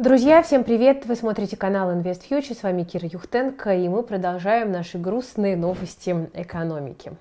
Друзья, всем привет! Вы смотрите канал Invest Future, с вами Кира Юхтенко, и мы продолжаем наши грустные новости экономики.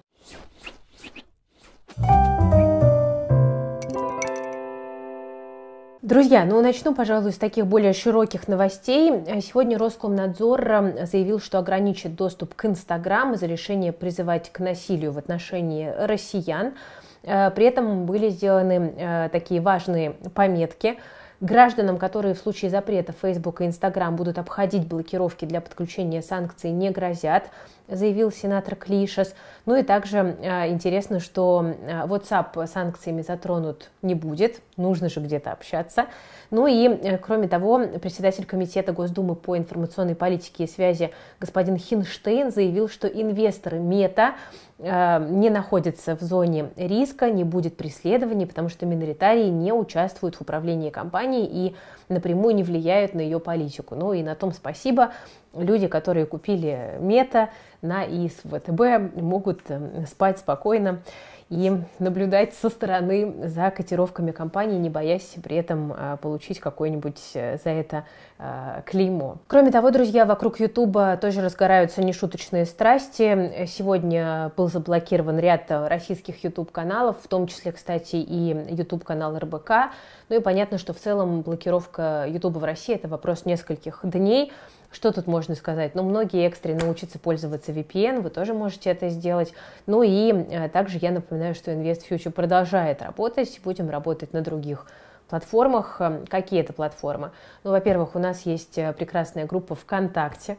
Друзья, ну начну, пожалуй, с таких более широких новостей. Сегодня Роскомнадзор э, заявил, что ограничит доступ к Инстаграм за решение призывать к насилию в отношении россиян. Э, при этом были сделаны э, такие важные пометки – Гражданам, которые в случае запрета Facebook и Instagram будут обходить блокировки для подключения санкций, не грозят заявил сенатор Клишес. Ну и также э, интересно, что э, WhatsApp санкциями затронут не будет, нужно же где-то общаться. Ну и, э, кроме того, председатель Комитета Госдумы по информационной политике и связи господин Хинштейн заявил, что инвесторы мета не находятся в зоне риска, не будет преследований, потому что миноритарии не участвуют в управлении компанией и напрямую не влияют на ее политику. Ну и на том спасибо люди, которые купили мета на ИИС ВТБ, могут эм, спать спокойно и наблюдать со стороны за котировками компании, не боясь при этом а, получить какое-нибудь э, за это а, клеймо. Кроме того, друзья, вокруг Ютуба тоже разгораются нешуточные страсти. Сегодня был заблокирован ряд российских YouTube-каналов, в том числе, кстати, и YouTube-канал РБК. Ну и понятно, что в целом блокировка YouTube в России – это вопрос нескольких дней. Что тут можно сказать? Ну, многие экстренно учатся пользоваться VPN, вы тоже можете это сделать. Ну и э, также я напоминаю, что InvestFuture продолжает работать, будем работать на других платформах. Эм, какие это платформы? Ну, во-первых, у нас есть э, прекрасная группа ВКонтакте,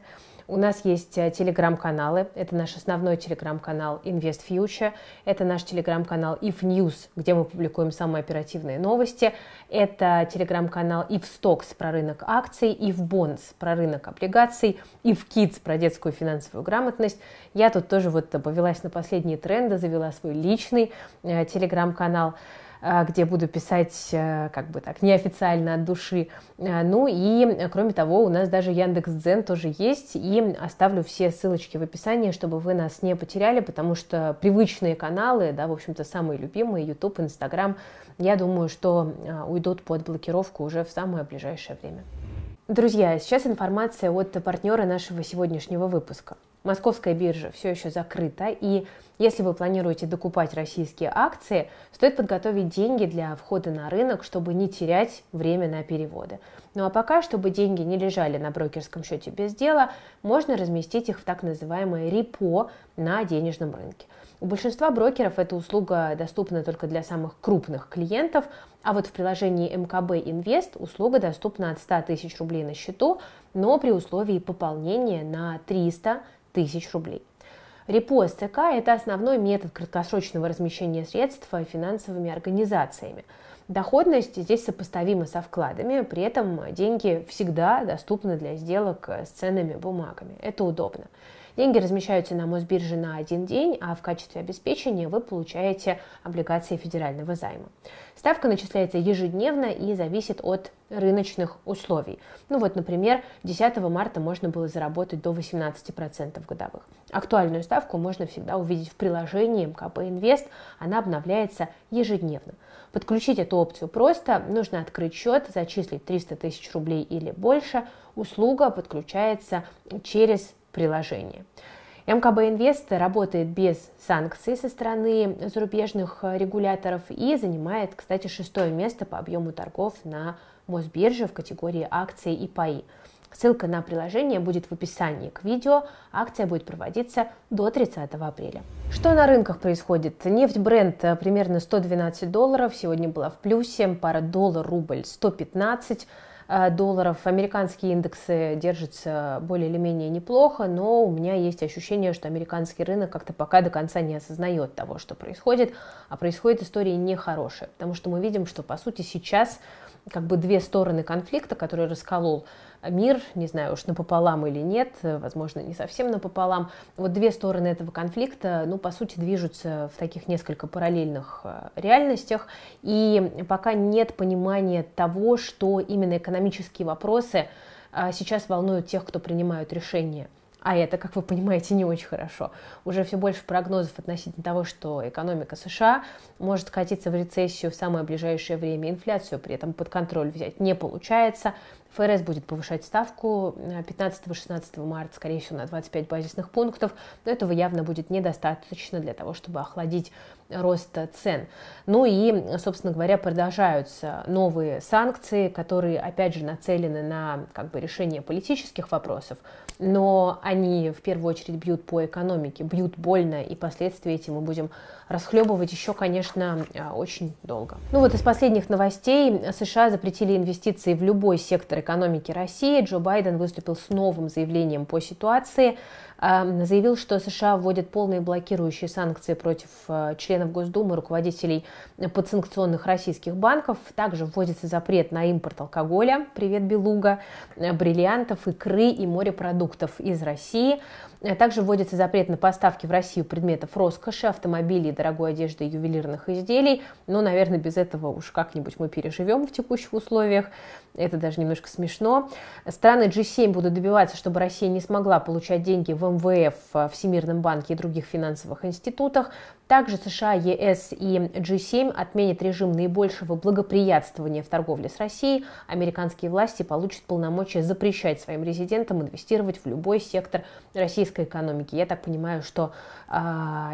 у нас есть э, телеграм-каналы. Это наш основной телеграм-канал Invest Future. Это наш телеграм-канал If News, где мы публикуем самые оперативные новости. Это телеграм-канал If Stocks про рынок акций, If Bonds про рынок облигаций, If Kids про детскую финансовую грамотность. Я тут тоже вот повелась на последние тренды, завела свой личный э, телеграм-канал. А, где буду писать э, как бы так неофициально от души. Э, ну и кроме того у нас даже Яндекс Дзен тоже есть и оставлю все ссылочки в описании, чтобы вы нас не потеряли, потому что привычные каналы, да, в общем-то самые любимые YouTube, Instagram, я думаю, что э, уйдут под блокировку уже в самое ближайшее время. Друзья, сейчас информация от партнера нашего сегодняшнего выпуска – Московская биржа все еще закрыта, и если вы планируете докупать российские акции, стоит подготовить деньги для входа на рынок, чтобы не терять время на переводы. Ну а пока, чтобы деньги не лежали на брокерском счете без дела, можно разместить их в так называемое репо на денежном рынке. У большинства брокеров эта услуга доступна только для самых крупных клиентов, а вот в приложении МКБ Инвест услуга доступна от 100 тысяч рублей на счету, но при условии пополнения на 300 тысяч рублей. Репост ЦК – это основной метод краткосрочного размещения средств финансовыми организациями. Доходность здесь сопоставима со вкладами, при этом деньги всегда доступны для сделок с ценными бумагами. Это удобно. Деньги размещаются на Мосбирже на один день, а в качестве обеспечения вы получаете облигации федерального займа. Ставка начисляется ежедневно и зависит от рыночных условий. Ну вот, например, 10 марта можно было заработать до 18% годовых. Актуальную ставку можно всегда увидеть в приложении МКП Инвест, она обновляется ежедневно. Подключить эту опцию просто, нужно открыть счет, зачислить 300 тысяч рублей или больше, услуга подключается через приложения. МКБ Инвест работает без санкций со стороны зарубежных э, регуляторов и занимает, кстати, шестое место по объему торгов на Мосбирже в категории акции и паи. Ссылка на приложение будет в описании к видео. Акция будет проводиться до 30 апреля. Что на рынках происходит? Нефть бренд э, примерно 112 долларов. Сегодня была в плюсе. Пара доллар-рубль 115. Э, долларов. Американские индексы держатся более или менее неплохо, но у меня есть ощущение, что американский рынок как-то пока до конца не осознает того, что происходит, а происходит история нехорошая, потому что мы видим, что по сути сейчас как бы две стороны конфликта, который расколол мир, не знаю уж напополам или нет, э, возможно, не совсем напополам. Вот две стороны этого конфликта, ну, по сути, движутся в таких несколько параллельных э, реальностях, и пока нет понимания того, что именно экономические вопросы э, сейчас волнуют тех, кто принимают решения – а это, как вы понимаете, не очень хорошо. Уже все больше прогнозов относительно того, что экономика США может катиться в рецессию в самое ближайшее время. Инфляцию при этом под контроль взять не получается. ФРС будет повышать ставку 15-16 э, марта, скорее всего, на 25 базисных пунктов, но этого явно будет недостаточно для того, чтобы охладить рост цен. Ну и, собственно говоря, продолжаются новые санкции, которые, опять же, нацелены на как бы, решение политических вопросов, но они в первую очередь бьют по экономике, бьют больно, и последствия эти мы будем расхлебывать еще, конечно, э, очень долго. Ну вот из последних новостей США запретили инвестиции в любой сектор экономики России Джо Байден выступил с новым заявлением по ситуации – заявил, что США вводят полные блокирующие санкции против э, членов Госдумы, руководителей подсанкционных российских банков. Также вводится запрет на импорт алкоголя, привет Белуга, э, бриллиантов, икры и морепродуктов из России. Э, также вводится запрет на поставки в Россию предметов роскоши, автомобилей, дорогой одежды и ювелирных изделий. Но, наверное, без этого уж как-нибудь мы переживем в текущих условиях. Это даже немножко смешно. Страны G7 будут добиваться, чтобы Россия не смогла получать деньги в МВФ, э, Всемирном банке и других финансовых институтах. Также США, ЕС и G7 отменят режим наибольшего благоприятствования в торговле с Россией. Американские власти получат полномочия запрещать своим резидентам инвестировать в любой сектор российской экономики. Я так понимаю, что э,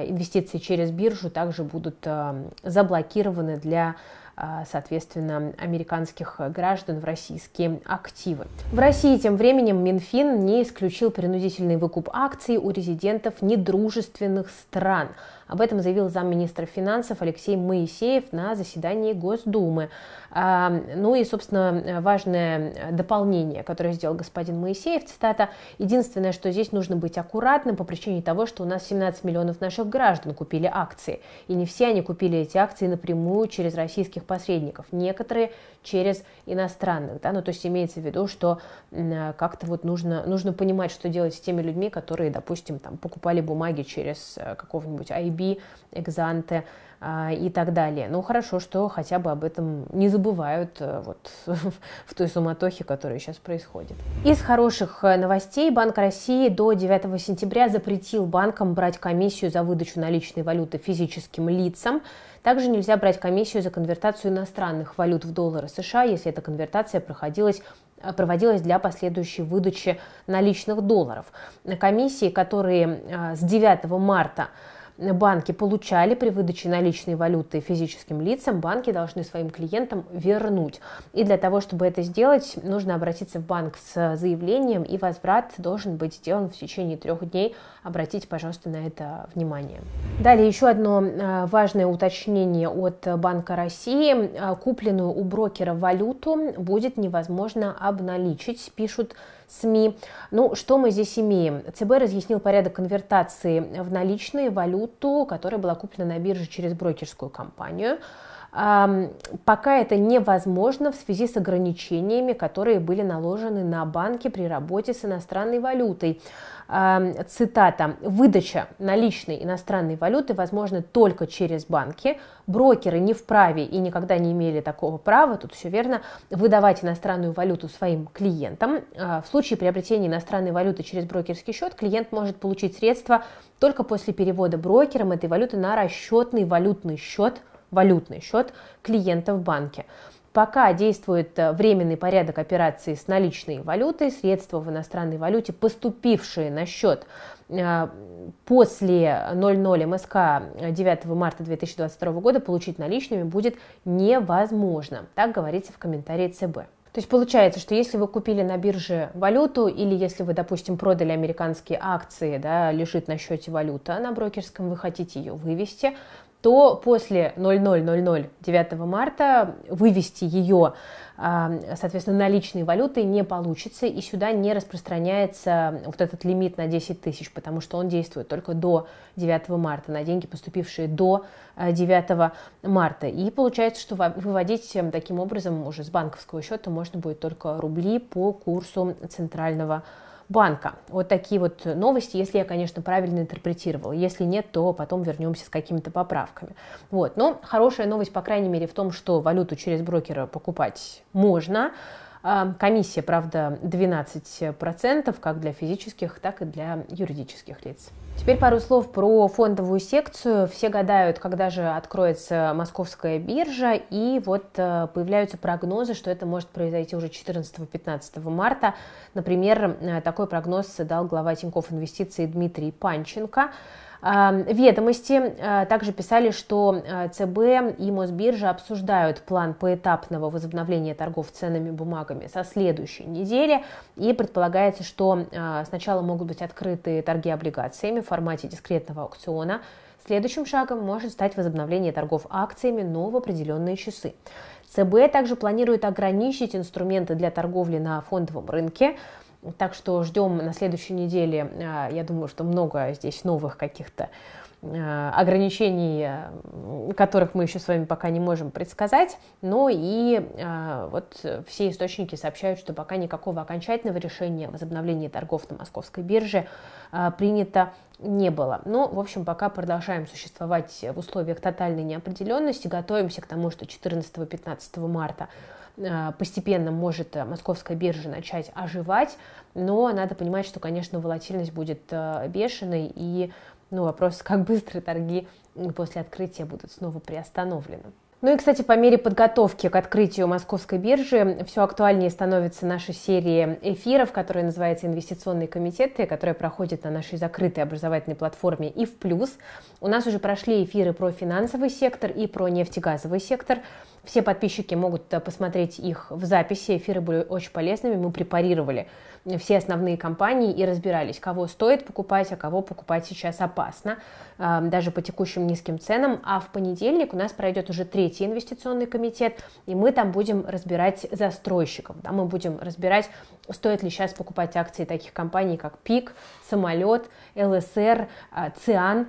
инвестиции через биржу также будут э, заблокированы для а, соответственно, американских граждан в российские активы. В России тем временем Минфин не исключил принудительный выкуп акций у резидентов недружественных стран. Об этом заявил замминистра финансов Алексей Моисеев на заседании Госдумы. А, ну и, собственно, важное дополнение, которое сделал господин Моисеев, цитата, «Единственное, что здесь нужно быть аккуратным по причине того, что у нас 17 миллионов наших граждан купили акции, и не все они купили эти акции напрямую через российских посредников, некоторые через иностранных, да, ну, то есть имеется в виду, что э, как-то вот нужно, нужно понимать, что делать с теми людьми, которые, допустим, там, покупали бумаги через э, какого-нибудь IB, Exante а, и так далее. Ну хорошо, что хотя бы об этом не забывают э, вот в той суматохе, которая сейчас происходит. Из хороших э, новостей Банк России до 9 сентября запретил банкам брать комиссию за выдачу наличной валюты физическим лицам. Также нельзя брать комиссию за конвертацию иностранных валют в доллары США, если эта конвертация проходилась э, проводилась для последующей выдачи наличных долларов. Комиссии, которые с 9 марта банки получали при выдаче наличной валюты физическим лицам, банки должны своим клиентам вернуть. И для того, чтобы это сделать, нужно обратиться в банк с заявлением, и возврат должен быть сделан в течение трех дней. Обратите, пожалуйста, на это внимание. Далее еще одно а, важное уточнение от Банка России. А, купленную у брокера валюту будет невозможно обналичить, пишут СМИ. Ну, что мы здесь имеем? ЦБ разъяснил порядок конвертации в наличные валюту, которая была куплена на бирже через брокерскую компанию пока это невозможно в связи с ограничениями, которые были наложены на банки при работе с иностранной валютой. Цитата. Выдача наличной иностранной валюты возможна только через банки. Брокеры не вправе и никогда не имели такого права, тут все верно, выдавать иностранную валюту своим клиентам. А, в случае приобретения иностранной валюты через брокерский счет клиент может получить средства только после перевода брокером этой валюты на расчетный валютный счет – валютный счет клиента в банке. Пока действует э, временный порядок операции с наличной валютой, средства в иностранной валюте, поступившие на счет э, после 00 МСК 9 марта 2022 года, получить наличными будет невозможно. Так говорится в комментарии ЦБ. То есть получается, что если вы купили на бирже валюту или если вы, допустим, продали американские акции, да, лежит на счете валюта на брокерском, вы хотите ее вывести, то после 00.00 9 марта вывести ее, а, соответственно, наличной валюты не получится, и сюда не распространяется вот этот лимит на 10 тысяч, потому что он действует только до 9 марта, на деньги, поступившие до 9 а, марта. И получается, что выводить эм, таким образом уже с банковского счета можно будет только рубли по курсу центрального банка банка. Вот такие вот новости, если я, конечно, правильно интерпретировала. Если нет, то потом вернемся с какими-то поправками. Вот. Но хорошая новость, по крайней мере, в том, что валюту через брокера покупать можно. Эм, комиссия, правда, 12% как для физических, так и для юридических лиц. Теперь пару слов про фондовую секцию. Все гадают, когда же откроется московская биржа, и вот э, появляются прогнозы, что это может произойти уже 14-15 марта. Например, э, такой прогноз дал глава Тинькофф Инвестиций Дмитрий Панченко. Ведомости а, также писали, что а, ЦБ и Мосбиржа обсуждают план поэтапного возобновления торгов ценными бумагами со следующей недели, и предполагается, что а, сначала могут быть открыты торги облигациями в формате дискретного аукциона, Следующим шагом может стать возобновление торгов акциями, но в определенные часы. ЦБ также планирует ограничить инструменты для торговли на фондовом рынке, так что ждем на следующей неделе, э, я думаю, что много здесь новых каких-то э, ограничений, э, которых мы еще с вами пока не можем предсказать, но ну и вот все источники сообщают, что пока никакого окончательного решения о возобновлении торгов на московской бирже принято не было. Но, ну, в общем, пока продолжаем существовать в условиях тотальной неопределенности, готовимся к тому, что 14-15 марта а, постепенно может э, московская биржа начать оживать, но надо понимать, что, конечно, волатильность будет э, бешеной, и ну, вопрос, как быстро торги после открытия будут снова приостановлены. Ну и, кстати, по мере подготовки к открытию московской биржи все актуальнее становится наша серия эфиров, которая называется «Инвестиционные комитеты», которая проходит на нашей закрытой образовательной платформе и в плюс. У нас уже прошли эфиры про финансовый сектор и про нефтегазовый сектор. Все подписчики могут э, посмотреть их в записи. Эфиры были очень полезными. Мы препарировали все основные компании и разбирались, кого стоит покупать, а кого покупать сейчас опасно, э, даже по текущим низким ценам. А в понедельник у нас пройдет уже третий прийти инвестиционный комитет, и мы там будем разбирать застройщиков, да, мы будем разбирать, стоит ли сейчас покупать акции таких компаний, как ПИК, Самолет, ЛСР, а, ЦИАН,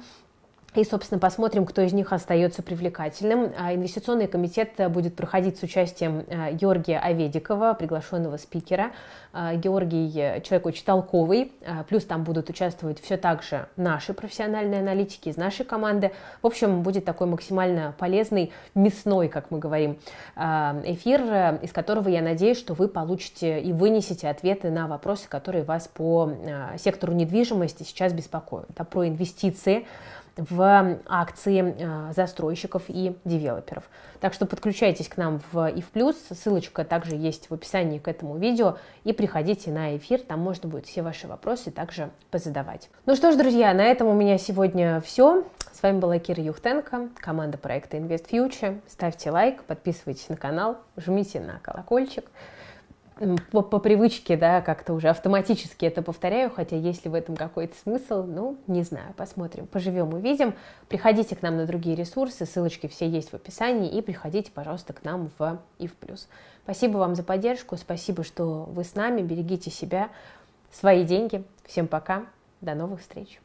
и, собственно, посмотрим, кто из них остается привлекательным. А, инвестиционный комитет э, будет проходить с участием э, Георгия Аведикова, приглашенного спикера. А, Георгий э, человек очень толковый, а, плюс там будут участвовать все так же наши профессиональные аналитики из нашей команды. В общем, будет такой максимально полезный, мясной, как мы говорим, эфир, из которого я надеюсь, что вы получите и вынесете ответы на вопросы, которые вас по сектору недвижимости сейчас беспокоят. Это про инвестиции, в акции э, застройщиков и девелоперов. Так что подключайтесь к нам в и ссылочка также есть в описании к этому видео, и приходите на эфир, там можно будет все ваши вопросы также позадавать. Ну что ж, друзья, на этом у меня сегодня все. С вами была Кира Юхтенко, команда проекта Invest Future. Ставьте лайк, подписывайтесь на канал, жмите на колокольчик по, по привычке, да, как-то уже автоматически это повторяю, хотя есть ли в этом какой-то смысл, ну, не знаю, посмотрим, поживем, увидим. Приходите к нам на другие ресурсы, ссылочки все есть в описании, и приходите, пожалуйста, к нам в и в плюс. Спасибо вам за поддержку, спасибо, что вы с нами, берегите себя, свои деньги. Всем пока, до новых встреч.